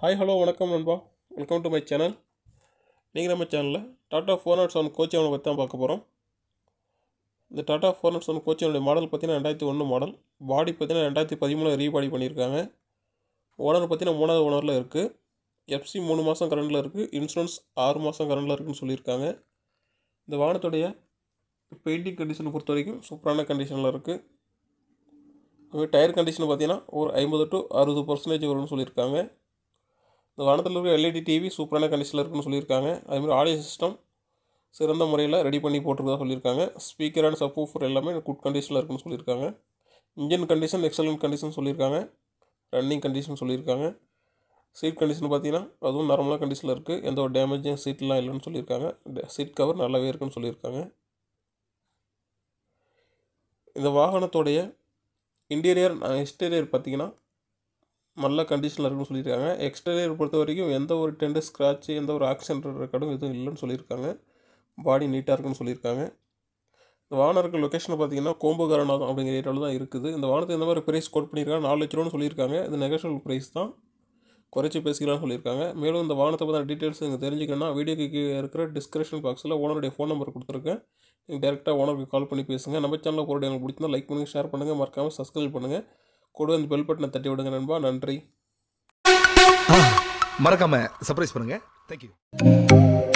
hi hello வணக்கம் நண்பா welcome to my channel நீங்கள் நம்ம சேனலில் டாட்டா ஃபோர் நாட் செவன் கோச்சி அவனை பற்றி தான் பார்க்க போகிறோம் இந்த டாட்டா ஃபோர் நாட் செவன் கோச்சி அவனுடைய மாடல் பார்த்தீங்கன்னா ரெண்டாயிரத்தி ஒன்று மாடல் பாடி பார்த்தீங்கன்னா ரெண்டாயிரத்தி பதிமூணு ரீபாடி பண்ணியிருக்காங்க ஓனர் பார்த்தீங்கன்னா மூணாவது ஓனரில் இருக்குது எஃப்சி மூணு மாதம் கரண்டில் இருக்குது இன்சூரன்ஸ் ஆறு மாதம் கரண்டில் இருக்குதுன்னு சொல்லியிருக்காங்க இந்த வாகனத்துடைய பெயிண்டிங் கண்டிஷனை பொறுத்த வரைக்கும் சூப்பரான கண்டிஷனில் இருக்குது டயர் கண்டிஷன் பார்த்தீங்கன்னா ஒரு ஐம்பது டு அறுபது பர்சன்டேஜ் வரும்னு சொல்லியிருக்காங்க இந்த வானத்தில் இருக்கிற எல்இடி டிவி e சூப்பரான கண்டிஷனில் இருக்குன்னு சொல்லியிருக்காங்க அதேமாதிரி ஆடியோ சிஸ்டம் சிறந்த முறையில் ரெடி பண்ணி போட்டிருக்கதா சொல்லியிருக்காங்க ஸ்பீக்கர் அண்ட் ஊஃபர் எல்லாமே குட் கண்டிஷனில் இருக்குன்னு சொல்லியிருக்காங்க இன்ஜின் கண்டிஷன் எக்ஸலண்ட் கண்டிஷன் சொல்லியிருக்காங்க ரன்னிங் கண்டிஷன் சொல்லியிருக்காங்க சீட் கண்டிஷன் பார்த்தீங்கன்னா அதுவும் நார்மலாக கண்டிஷனில் இருக்குது எந்த ஒரு டேமேஜும் சீட்லாம் இல்லைன்னு சொல்லியிருக்காங்க சீட் கவர் நல்லாவே இருக்குன்னு சொல்லியிருக்காங்க இந்த வாகனத்துடைய இன்டீரியர் எக்ஸ்டீரியர் பார்த்திங்கன்னா நல்ல கண்டிஷனில் இருக்குன்னு சொல்லியிருக்காங்க எக்ஸ்டீரியர் பொறுத்த வரைக்கும் எந்த ஒரு டெண்டர் ஸ்க்ராட்ச் எந்த ஒரு ஆக்சிடென்ட் ரெக்கார்டும் எதுவும் இல்லைன்னு சொல்லியிருக்காங்க பாடி நீட்டாக இருக்குன்னு சொல்லியிருக்காங்க இந்த வானருக்கு இருக்க லொக்கேஷனை பார்த்தீங்கன்னா கோம்புகாரநாதம் அப்படிங்கிற ஏரியாவில் தான் இருக்குது இந்த வானத்துக்கு இந்த மாதிரி ப்ரைஸ் கோட் பண்ணியிருக்காங்க நாலு லட்ச ரூபான்னு சொல்லியிருக்காங்க இது நெகஷனல் ப்ரைஸ் தான் குறைச்சி பேசிக்கலாம்னு சொல்லியிருக்காங்க மேலும் இந்த வானத்தை பற்றின டீட்டெயில்ஸ் நீங்கள் தெரிஞ்சுக்கணும்னா வீடியோக்கு இருக்கிற டிஸ்கிரிப்ஷன் பாக்ஸில் ஓனருடைய ஃபோன் நம்பர் கொடுத்துருக்கேன் நீங்கள் டேரெக்டாக ஓனருக்கு கால் பண்ணி பேசுங்கள் நம்ம சேனலில் போகிற எனக்கு பிடிச்சிருந்தா லைக் பண்ணுங்கள் ஷேர் பண்ணுங்கள் மறக்காமல் சப்ஸ்கிரைப் பண்ணுங்கள் கூட அந்த பெல் பட்டனை தட்டி விடுங்க நண்பா நன்றி மறக்காமல் சர்ப்ரைஸ் பண்ணுங்க தேங்க்யூ